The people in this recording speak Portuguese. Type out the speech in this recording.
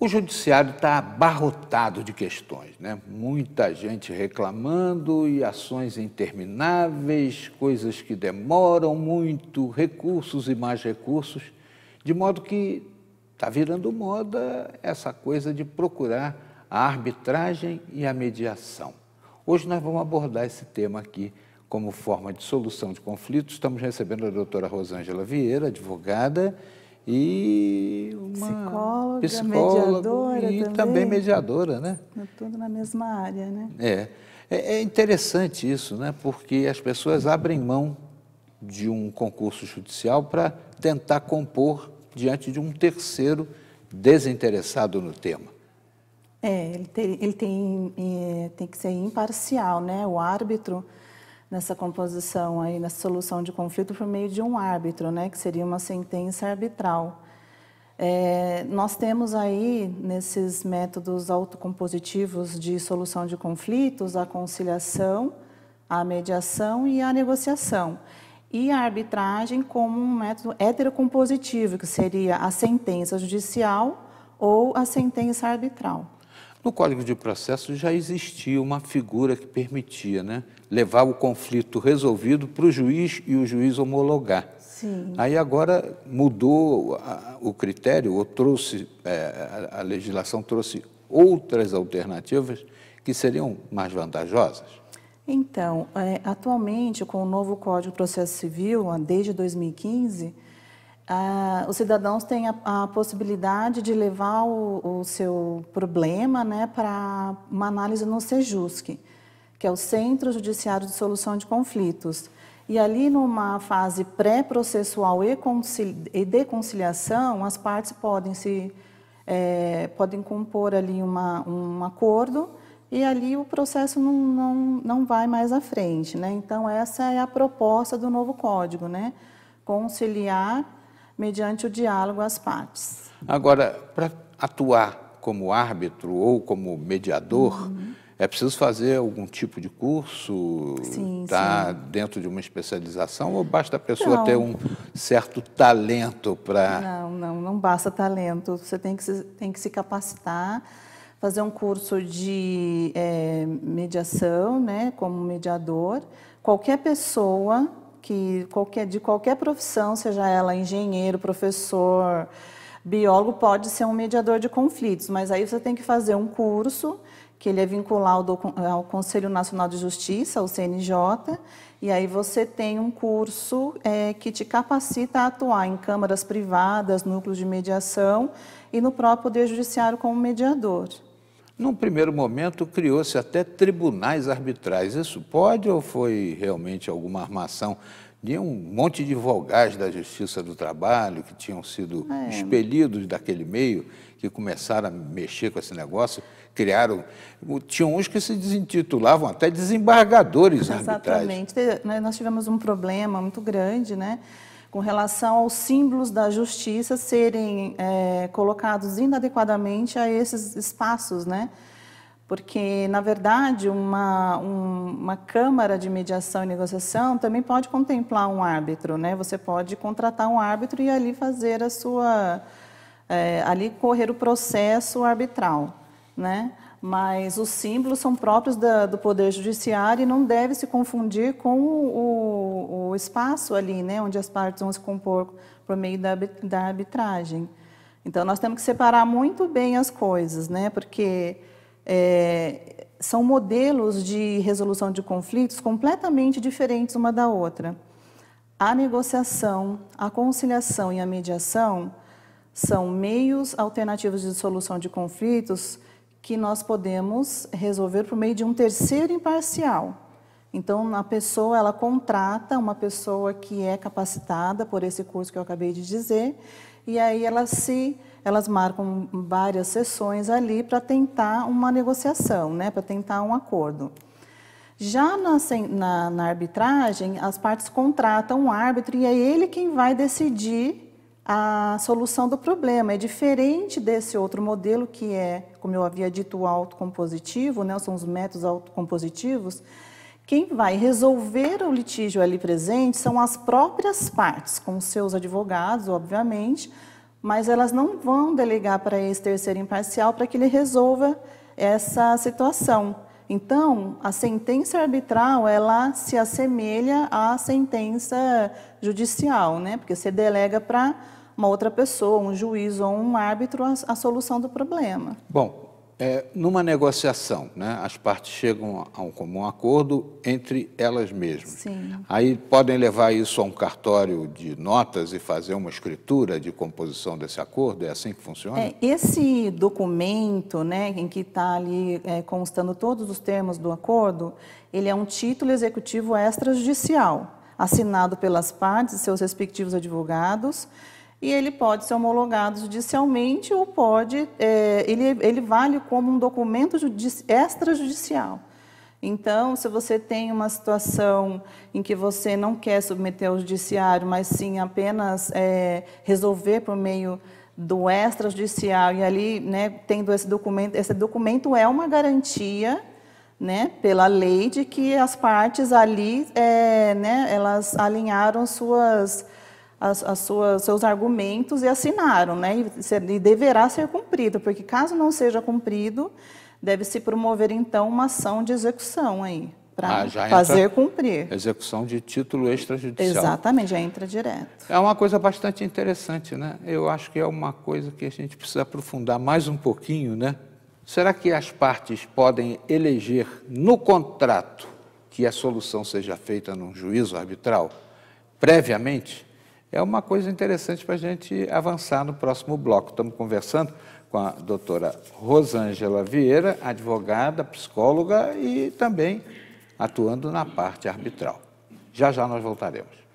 O judiciário está abarrotado de questões, né? muita gente reclamando e ações intermináveis, coisas que demoram muito, recursos e mais recursos, de modo que está virando moda essa coisa de procurar a arbitragem e a mediação. Hoje nós vamos abordar esse tema aqui como forma de solução de conflitos. Estamos recebendo a doutora Rosângela Vieira, advogada, e uma psicóloga, psicóloga mediadora e também, mediadora, né? É tudo na mesma área, né? É. é. é. interessante isso, né? Porque as pessoas abrem mão de um concurso judicial para tentar compor diante de um terceiro desinteressado no tema. É, ele tem, ele tem, é, tem que ser imparcial, né? O árbitro nessa composição aí, nessa solução de conflito por meio de um árbitro, né, que seria uma sentença arbitral. É, nós temos aí, nesses métodos autocompositivos de solução de conflitos, a conciliação, a mediação e a negociação. E a arbitragem como um método heterocompositivo, que seria a sentença judicial ou a sentença arbitral. No Código de Processo já existia uma figura que permitia né, levar o conflito resolvido para o juiz e o juiz homologar. Sim. Aí agora mudou o critério, ou trouxe, é, a, a legislação trouxe outras alternativas que seriam mais vantajosas? Então, é, atualmente, com o novo Código de Processo Civil, desde 2015, ah, os cidadãos têm a, a, possibilidade de levar o, o seu problema né, para uma análise no SEJUSC, que é o Centro Judiciário de Solução de Conflitos. E ali, numa fase pré-processual e, e de conciliação, as partes podem se é, podem compor ali uma, um acordo e ali o processo não, não, não vai mais à frente. Né? Então, essa é a proposta do novo código, né? conciliar mediante o diálogo às partes. Agora, para atuar como árbitro ou como mediador, uhum. é preciso fazer algum tipo de curso? Sim, tá sim. dentro de uma especialização ou basta a pessoa não. ter um certo talento para... Não, não, não basta talento. Você tem que se, tem que se capacitar, fazer um curso de é, mediação, né, como mediador. Qualquer pessoa que qualquer, de qualquer profissão, seja ela engenheiro, professor, biólogo, pode ser um mediador de conflitos, mas aí você tem que fazer um curso que ele é vinculado ao Conselho Nacional de Justiça, o CNJ, e aí você tem um curso é, que te capacita a atuar em câmaras privadas, núcleos de mediação e no próprio Poder Judiciário como mediador. Num primeiro momento, criou-se até tribunais arbitrais. Isso pode ou foi realmente alguma armação de um monte de vogais da Justiça do Trabalho que tinham sido é. expelidos daquele meio, que começaram a mexer com esse negócio, criaram. Tinham uns que se desintitulavam até desembargadores Exatamente. arbitrais. Exatamente. Né, nós tivemos um problema muito grande, né? com relação aos símbolos da justiça serem é, colocados inadequadamente a esses espaços, né? Porque, na verdade, uma, um, uma Câmara de Mediação e Negociação também pode contemplar um árbitro, né? Você pode contratar um árbitro e ali fazer a sua... É, ali correr o processo arbitral, né? mas os símbolos são próprios da, do Poder Judiciário e não deve se confundir com o, o, espaço ali, né, onde as partes vão se compor por meio da, da arbitragem. Então, nós temos que separar muito bem as coisas, né, porque é, são modelos de resolução de conflitos completamente diferentes uma da outra. A negociação, a conciliação e a mediação são meios alternativos de solução de conflitos que nós podemos resolver por meio de um terceiro imparcial. Então, a pessoa, ela contrata uma pessoa que é capacitada por esse curso que eu acabei de dizer, e aí elas se elas marcam várias sessões ali para tentar uma negociação, né, para tentar um acordo. Já na, na, na arbitragem, as partes contratam um árbitro e é ele quem vai decidir a solução do problema. É diferente desse outro modelo, que é, como eu havia dito, o autocompositivo, né? são os métodos autocompositivos. Quem vai resolver o litígio ali presente são as próprias partes, com seus advogados, obviamente, mas elas não vão delegar para esse terceiro imparcial para que ele resolva essa situação. Então, a sentença arbitral, ela se assemelha à sentença judicial, né? Porque você delega para uma outra pessoa, um juiz ou um árbitro, a, a solução do problema. Bom, é, numa negociação, né, as partes chegam a um comum acordo entre elas mesmas. Sim. Aí podem levar isso a um cartório de notas e fazer uma escritura de composição desse acordo? É assim que funciona? É, esse documento, né, em que está ali é, constando todos os termos do acordo, ele é um título executivo extrajudicial, assinado pelas partes e seus respectivos advogados e ele pode ser homologado judicialmente ou pode, é, ele, ele vale como um documento extrajudicial. Então, se você tem uma situação em que você não quer submeter ao judiciário, mas sim apenas é, resolver por meio do extrajudicial, e ali, né, tendo esse documento, esse documento é uma garantia né, pela lei de que as partes ali, é, né, elas alinharam suas as, as suas, seus argumentos e assinaram, né? E, ser, e deverá ser cumprido, porque caso não seja cumprido, deve-se promover então uma ação de execução aí para ah, fazer cumprir. Execução de título extrajudicial. Exatamente, já entra direto. É uma coisa bastante interessante, né? Eu acho que é uma coisa que a gente precisa aprofundar mais um pouquinho, né? Será que as partes podem eleger no contrato que a solução seja feita num juízo arbitral previamente? é uma coisa interessante para a gente avançar no próximo bloco. Estamos conversando com a doutora Rosângela Vieira, advogada, psicóloga e também atuando na parte arbitral. Já já nós voltaremos.